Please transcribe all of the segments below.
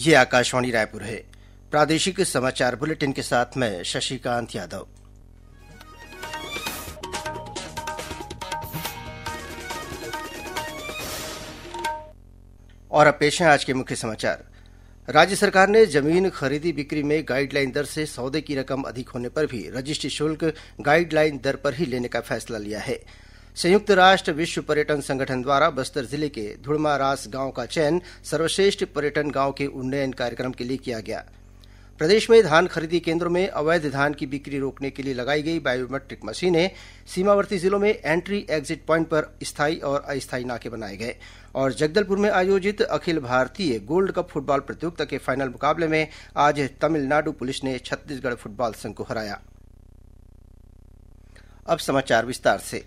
ये आकाशवाणी रायपुर है प्रादेशिक समाचार बुलेटिन के साथ मैं शशिकांत यादव और अब पेश है आज के मुख्य समाचार राज्य सरकार ने जमीन खरीदी बिक्री में गाइडलाइन दर से सौदे की रकम अधिक होने पर भी रजिस्ट्री शुल्क गाइडलाइन दर पर ही लेने का फैसला लिया है संयुक्त राष्ट्र विश्व पर्यटन संगठन द्वारा बस्तर जिले के धुड़मारास गांव का चयन सर्वश्रेष्ठ पर्यटन गांव के उन्नयन कार्यक्रम के लिए किया गया प्रदेश में धान खरीदी केंद्रों में अवैध धान की बिक्री रोकने के लिए लगाई गई बायोमेट्रिक मशीनें सीमावर्ती जिलों में एंट्री एग्जिट पॉइंट पर स्थायी और अस्थायी नाके बनाए गए और जगदलपुर में आयोजित अखिल भारतीय गोल्ड कप फुटबॉल प्रतियोगिता के फाइनल मुकाबले में आज तमिलनाडु पुलिस ने छत्तीसगढ़ फुटबॉल संघ को हराया अब समाचार विस्तार से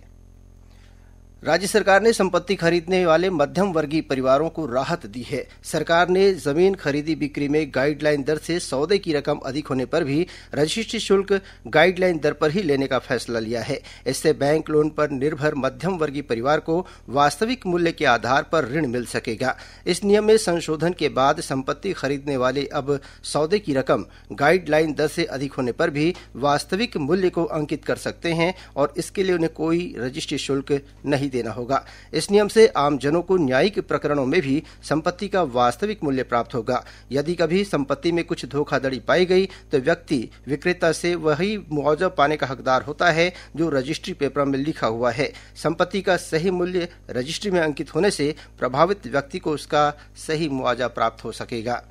राज्य सरकार ने संपत्ति खरीदने वाले मध्यम वर्गीय परिवारों को राहत दी है सरकार ने जमीन खरीदी बिक्री में गाइडलाइन दर से सौदे की रकम अधिक होने पर भी रजिस्ट्री शुल्क गाइडलाइन दर पर ही लेने का फैसला लिया है इससे बैंक लोन पर निर्भर मध्यम वर्गीय परिवार को वास्तविक मूल्य के आधार पर ऋण मिल सकेगा इस नियम में संशोधन के बाद संपत्ति खरीदने वाले अब सौदे की रकम गाइडलाइन दर से अधिक होने पर भी वास्तविक मूल्य को अंकित कर सकते हैं और इसके लिए उन्हें कोई रजिस्ट्री शुल्क नहीं देना होगा इस नियम से आमजनों को न्यायिक प्रकरणों में भी संपत्ति का वास्तविक मूल्य प्राप्त होगा यदि कभी संपत्ति में कुछ धोखाधड़ी पाई गई तो व्यक्ति विक्रेता से वही मुआवजा पाने का हकदार होता है जो रजिस्ट्री पेपर में लिखा हुआ है संपत्ति का सही मूल्य रजिस्ट्री में अंकित होने से प्रभावित व्यक्ति को उसका सही मुआवजा प्राप्त हो सकेगा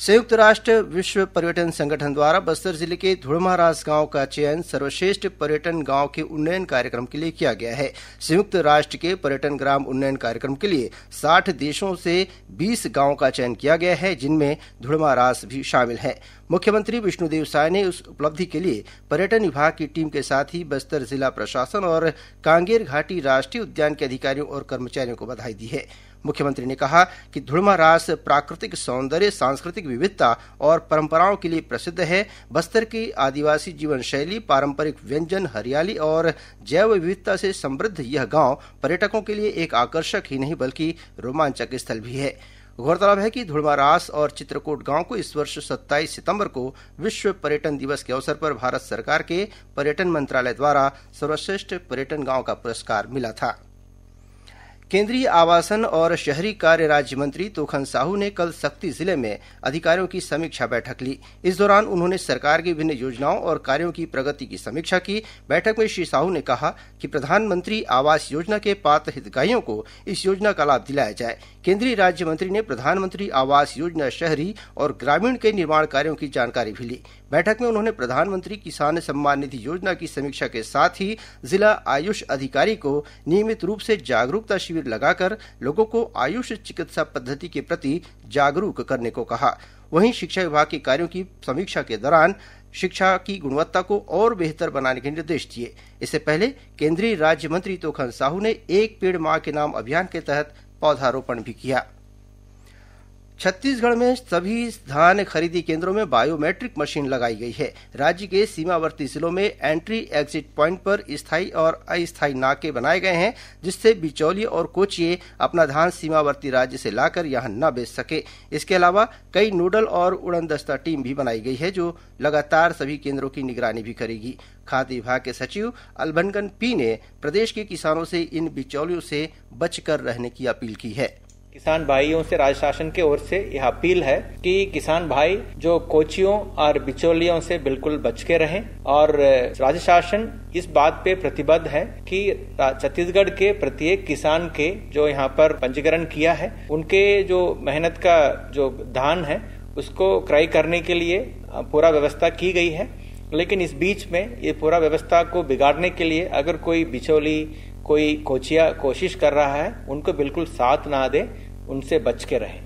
संयुक्त राष्ट्र विश्व पर्यटन संगठन द्वारा बस्तर जिले के धुड़मारास गांव का चयन सर्वश्रेष्ठ पर्यटन गांव के उन्नयन कार्यक्रम के लिए किया गया है संयुक्त राष्ट्र के पर्यटन ग्राम उन्नयन कार्यक्रम के लिए 60 देशों से 20 गांव का चयन किया गया है जिनमें धुड़मारास भी शामिल है मुख्यमंत्री विष्णुदेव साय ने उस उपलब्धि के लिए पर्यटन विभाग की टीम के साथ ही बस्तर जिला प्रशासन और कांगेर घाटी राष्ट्रीय उद्यान के अधिकारियों और कर्मचारियों को बधाई दी है मुख्यमंत्री ने कहा कि धुड़मारास प्राकृतिक सौंदर्य सांस्कृतिक विविधता और परंपराओं के लिए प्रसिद्ध है बस्तर की आदिवासी जीवन शैली पारंपरिक व्यंजन हरियाली और जैव विविधता से समृद्ध यह गांव पर्यटकों के लिए एक आकर्षक ही नहीं बल्कि रोमांचक स्थल भी है गौरतलब है कि धुड़मारास और चित्रकूट गांव को इस वर्ष 27 सितंबर को विश्व पर्यटन दिवस के अवसर पर भारत सरकार के पर्यटन मंत्रालय द्वारा सर्वश्रेष्ठ पर्यटन गांव का पुरस्कार मिला था केंद्रीय आवासन और शहरी कार्य राज्य मंत्री तोखन साहू ने कल सक्ती जिले में अधिकारियों की समीक्षा बैठक ली इस दौरान उन्होंने सरकार की विभिन्न योजनाओं और कार्यों की प्रगति की समीक्षा की बैठक में श्री साहू ने कहा कि प्रधानमंत्री आवास योजना के पात्र हितग्राहियों को इस योजना का लाभ दिलाया जाए केंद्रीय राज्य मंत्री ने प्रधानमंत्री आवास योजना शहरी और ग्रामीण के निर्माण कार्यो की जानकारी भी ली बैठक में उन्होंने प्रधानमंत्री किसान सम्मान निधि योजना की समीक्षा के साथ ही जिला आयुष अधिकारी को नियमित रूप से जागरूकता शिविर लगाकर लोगों को आयुष चिकित्सा पद्धति के प्रति जागरूक करने को कहा वहीं शिक्षा विभाग के कार्यों की समीक्षा के दौरान शिक्षा की गुणवत्ता को और बेहतर बनाने के निर्देश दिए इससे पहले केंद्रीय राज्य मंत्री तोखन साहू ने एक पेड़ माँ के नाम अभियान के तहत पौधारोपण भी किया छत्तीसगढ़ में सभी धान खरीदी केंद्रों में बायोमेट्रिक मशीन लगाई गई है राज्य के सीमावर्ती जिलों में एंट्री एग्जिट प्वाइंट पर स्थायी और अस्थायी नाके बनाए गए हैं जिससे बिचौलिए और कोचिए अपना धान सीमावर्ती राज्य से लाकर यहां न बेच सके इसके अलावा कई नोडल और उड़नदस्ता टीम भी बनाई गई है जो लगातार सभी केंद्रों की निगरानी भी करेगी खाद्य विभाग के सचिव अल्भनगन पी ने प्रदेश के किसानों से इन बिचौलियों से बचकर रहने की अपील की है किसान भाइयों से राज्य शासन की ओर से यह अपील है कि किसान भाई जो कोचियों और बिचौलियों से बिल्कुल बच के रहें और राज्य शासन इस बात पे प्रतिबद्ध है कि छत्तीसगढ़ के प्रत्येक किसान के जो यहाँ पर पंजीकरण किया है उनके जो मेहनत का जो धान है उसको क्रय करने के लिए पूरा व्यवस्था की गई है लेकिन इस बीच में ये पूरा व्यवस्था को बिगाड़ने के लिए अगर कोई बिचौली कोई कोचिया कोशिश कर रहा है उनको बिल्कुल साथ ना दे उनसे बच के रहे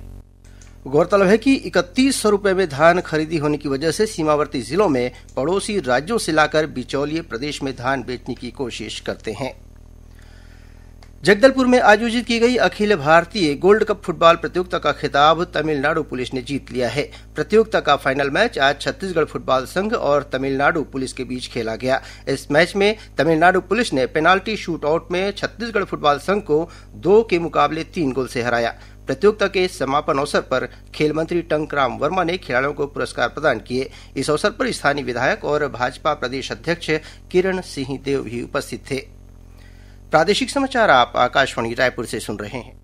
गौरतलब है कि इकतीस सौ रूपए में धान खरीदी होने की वजह से सीमावर्ती जिलों में पड़ोसी राज्यों से लाकर बिचौलिए प्रदेश में धान बेचने की कोशिश करते हैं जगदलपुर में आयोजित की गई अखिल भारतीय गोल्ड कप फुटबॉल प्रतियोगिता का खिताब तमिलनाडु पुलिस ने जीत लिया है प्रतियोगिता का फाइनल मैच आज छत्तीसगढ़ फुटबॉल संघ और तमिलनाडु पुलिस के बीच खेला गया इस मैच में तमिलनाडु पुलिस ने पेनाल्टी शूट आउट में छत्तीसगढ़ फुटबॉल संघ को दो के मुकाबले तीन गोल से हराया प्रतियोगिता के समापन अवसर पर खेल मंत्री टंकराम वर्मा ने खिलाड़ियों को पुरस्कार प्रदान किए इस अवसर पर स्थानीय विधायक और भाजपा प्रदेश अध्यक्ष किरण सिंह देव भी उपस्थित थे प्रादेशिक समाचार आप आकाशवाणी रायपुर से सुन रहे हैं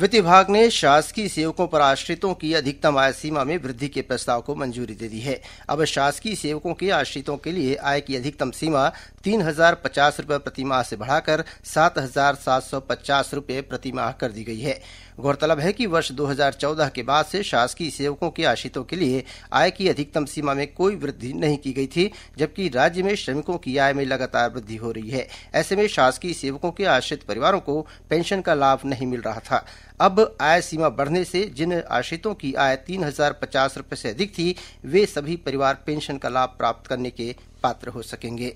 वित्त विभाग ने शासकीय सेवकों पर आश्रितों की अधिकतम आय सीमा में वृद्धि के प्रस्ताव को मंजूरी दे दी है अब शासकीय सेवकों के आश्रितों के लिए आय की अधिकतम सीमा तीन हजार पचास रूपये प्रतिमाह से बढ़ाकर सात हजार सात सौ पचास रूपये प्रतिमाह कर दी गई है गौरतलब है कि वर्ष 2014 के बाद से शासकीय सेवकों के आश्रितों के लिए आय की अधिकतम सीमा में कोई वृद्धि नहीं की गई थी जबकि राज्य में श्रमिकों की आय में लगातार वृद्धि हो रही है ऐसे में शासकीय सेवकों के आश्रित परिवारों को पेंशन का लाभ नहीं मिल रहा था अब आय सीमा बढ़ने से जिन आश्रितों की आय तीन हजार पचास से अधिक थी वे सभी परिवार पेंशन का लाभ प्राप्त करने के पात्र हो सकेंगे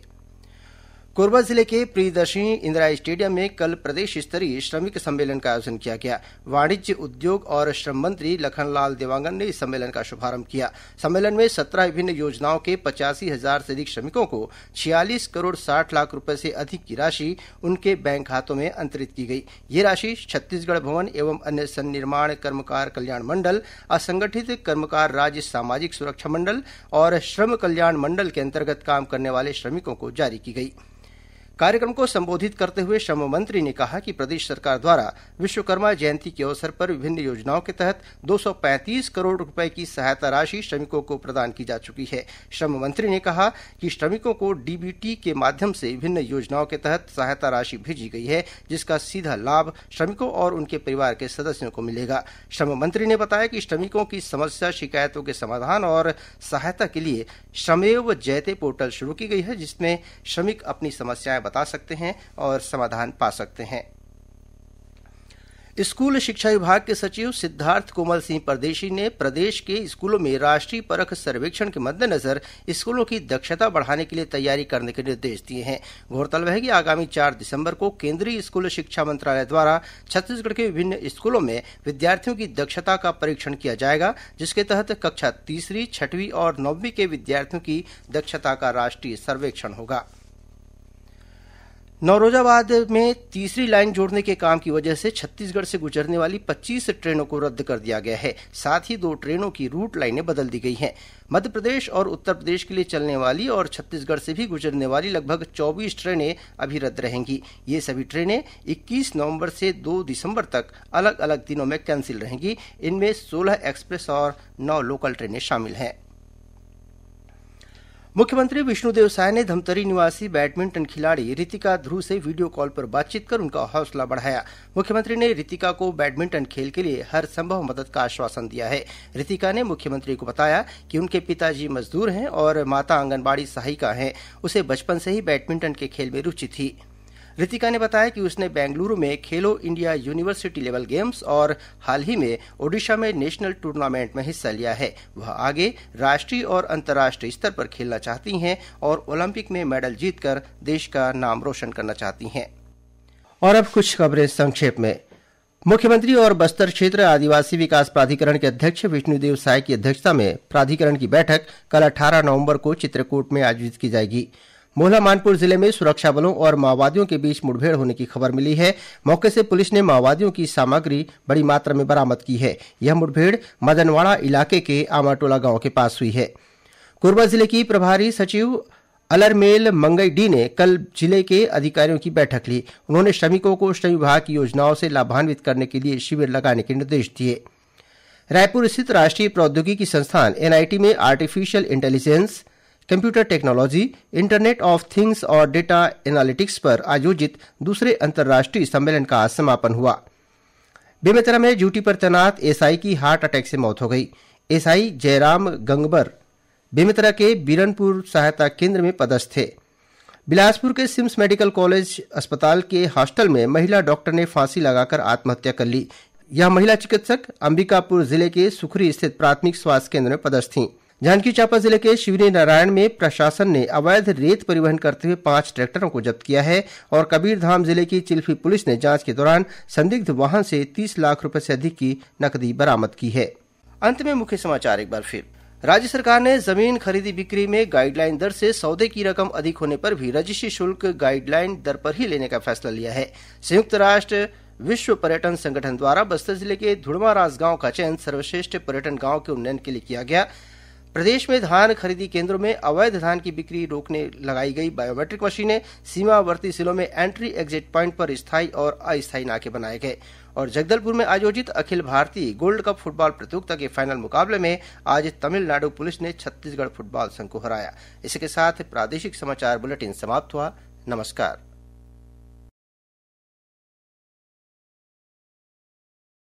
कोरबा जिले के प्रियदर्शनी इंदिरा स्टेडियम में कल प्रदेश स्तरीय श्रमिक सम्मेलन का आयोजन किया गया वाणिज्य उद्योग और श्रम मंत्री लखनलाल देवांगन ने इस सम्मेलन का शुभारंभ किया सम्मेलन में सत्रह विभिन्न योजनाओं के पचासी हजार से अधिक श्रमिकों को छियालीस करोड़ साठ लाख रूपये से अधिक की राशि उनके बैंक खातों में अंतरित की गई ये राशि छत्तीसगढ़ भवन एवं अन्य सन्निर्माण कर्मकार कल्याण मंडल असंगठित कर्मकार राज्य सामाजिक सुरक्षा मंडल और श्रम कल्याण मंडल के अंतर्गत काम करने वाले श्रमिकों को जारी की गई कार्यक्रम को संबोधित करते हुए श्रम मंत्री ने कहा कि प्रदेश सरकार द्वारा विश्वकर्मा जयंती के अवसर पर विभिन्न योजनाओं के तहत 235 करोड़ रुपए की सहायता राशि श्रमिकों को प्रदान की जा चुकी है श्रम मंत्री ने कहा कि श्रमिकों को डीबीटी के माध्यम से विभिन्न योजनाओं के तहत सहायता राशि भेजी गई है जिसका सीधा लाभ श्रमिकों और उनके परिवार के सदस्यों को मिलेगा श्रम मंत्री ने बताया कि श्रमिकों की समस्या शिकायतों के समाधान और सहायता के लिए श्रमेव जयते पोर्टल शुरू की गई है जिसमें श्रमिक अपनी समस्याएं बता सकते हैं और समाधान पा सकते हैं स्कूल शिक्षा विभाग के सचिव सिद्धार्थ कोमल सिंह परदेशी ने प्रदेश के स्कूलों में राष्ट्रीय परख सर्वेक्षण के मद्देनजर स्कूलों की दक्षता बढ़ाने के लिए तैयारी करने के निर्देश दिए हैं गौरतलब है कि आगामी 4 दिसंबर को केंद्रीय स्कूल शिक्षा मंत्रालय द्वारा छत्तीसगढ़ के विभिन्न स्कूलों में विद्यार्थियों की दक्षता का परीक्षण किया जाएगा जिसके तहत कक्षा तीसरी छठवीं और नौवीं के विद्यार्थियों की दक्षता का राष्ट्रीय सर्वेक्षण होगा नौरोजाबाद में तीसरी लाइन जोड़ने के काम की वजह से छत्तीसगढ़ से गुजरने वाली 25 ट्रेनों को रद्द कर दिया गया है साथ ही दो ट्रेनों की रूट लाइनें बदल दी गई हैं मध्य प्रदेश और उत्तर प्रदेश के लिए चलने वाली और छत्तीसगढ़ से भी गुजरने वाली लगभग 24 ट्रेनें अभी रद्द रहेंगी ये सभी ट्रेनें 21 नवंबर से 2 दिसंबर तक अलग अलग दिनों में कैंसिल रहेंगी इनमें सोलह एक्सप्रेस और नौ लोकल ट्रेनें शामिल हैं मुख्यमंत्री विष्णुदेव साय ने धमतरी निवासी बैडमिंटन खिलाड़ी रितिका ध्रुव से वीडियो कॉल पर बातचीत कर उनका हौसला बढ़ाया मुख्यमंत्री ने रितिका को बैडमिंटन खेल के लिए हर संभव मदद का आश्वासन दिया है रितिका ने मुख्यमंत्री को बताया कि उनके पिताजी मजदूर हैं और माता आंगनबाड़ी सहायिका हैं उसे बचपन से ही बैडमिंटन के खेल में रुचि थी रितिका ने बताया कि उसने बेंगलुरु में खेलो इंडिया यूनिवर्सिटी लेवल गेम्स और हाल ही में ओडिशा में नेशनल टूर्नामेंट में हिस्सा लिया है वह आगे राष्ट्रीय और अंतर्राष्ट्रीय स्तर पर खेलना चाहती हैं और ओलंपिक में मेडल जीतकर देश का नाम रोशन करना चाहती हैं और अब कुछ खबरें संक्षेप में मुख्यमंत्री और बस्तर क्षेत्र आदिवासी विकास प्राधिकरण के अध्यक्ष विष्णुदेव साय की अध्यक्षता में प्राधिकरण की बैठक कल 18 नवंबर को चित्रकूट में आयोजित की जाएगी मोहला मानपुर जिले में सुरक्षा बलों और माओवादियों के बीच मुठभेड़ होने की खबर मिली है मौके से पुलिस ने माओवादियों की सामग्री बड़ी मात्रा में बरामद की है यह मुठभेड़ मदनवाड़ा इलाके के आमाटोला गांव के पास हुई है कोरबा जिले की प्रभारी सचिव अलरमेल मंगई डी ने कल जिले के अधिकारियों की बैठक ली उन्होंने श्रमिकों को श्रम विभाग की योजनाओं से लाभान्वित करने के लिए शिविर लगाने के निर्देश दिए रायपुर स्थित राष्ट्रीय प्रौद्योगिकी संस्थान एनआईटी में artificial intelligence computer technology internet of things और डेटा एनालिटिक्स पर आयोजित दूसरे अंतर्राष्ट्रीय सम्मेलन का समापन हुआ बेमेतरा में ड्यूटी पर तैनात एसआई की हार्ट अटैक से मौत हो गई एसआई जयराम गंगबर बेमेतरा के बीरनपुर सहायता केंद्र में पदस्थ थे बिलासपुर के सिम्स मेडिकल कॉलेज अस्पताल के हॉस्टल में महिला डॉक्टर ने फांसी लगाकर आत्महत्या कर ली यह महिला चिकित्सक अंबिकापुर जिले के सुखरी स्थित प्राथमिक स्वास्थ्य केंद्र में पदस्थ थीं जांजगीर चांपा जिले के शिवरी नारायण में प्रशासन ने अवैध रेत परिवहन करते हुए पांच ट्रैक्टरों को जब्त किया है और कबीरधाम जिले की चिल्फी पुलिस ने जांच के दौरान संदिग्ध वाहन से तीस लाख रूपये से अधिक की नकदी बरामद की है अंत में मुख्य समाचार एक बार फिर राज्य सरकार ने जमीन खरीदी बिक्री में गाइडलाइन दर से सौदे की रकम अधिक होने पर भी रजिस्ट्री शुल्क गाइडलाइन दर पर ही लेने का फैसला लिया है संयुक्त राष्ट्र विश्व पर्यटन संगठन द्वारा बस्तर जिले के धुड़मारास गांव का चयन सर्वश्रेष्ठ पर्यटन गांव के उन्नयन के लिए किया गया प्रदेश में धान खरीदी केंद्रों में अवैध धान की बिक्री रोकने लगाई गई बायोमेट्रिक मशीनें सीमावर्ती जिलों में एंट्री एग्जिट प्वाइंट पर स्थायी और अस्थायी नाके बनाए गए और जगदलपुर में आयोजित अखिल भारतीय गोल्ड कप फुटबॉल प्रतियोगिता के फाइनल मुकाबले में आज तमिलनाडु पुलिस ने छत्तीसगढ़ फुटबॉल संघ को हराया इसके साथ प्रादेशिक समाचार बुलेटिन समाप्त हुआ नमस्कार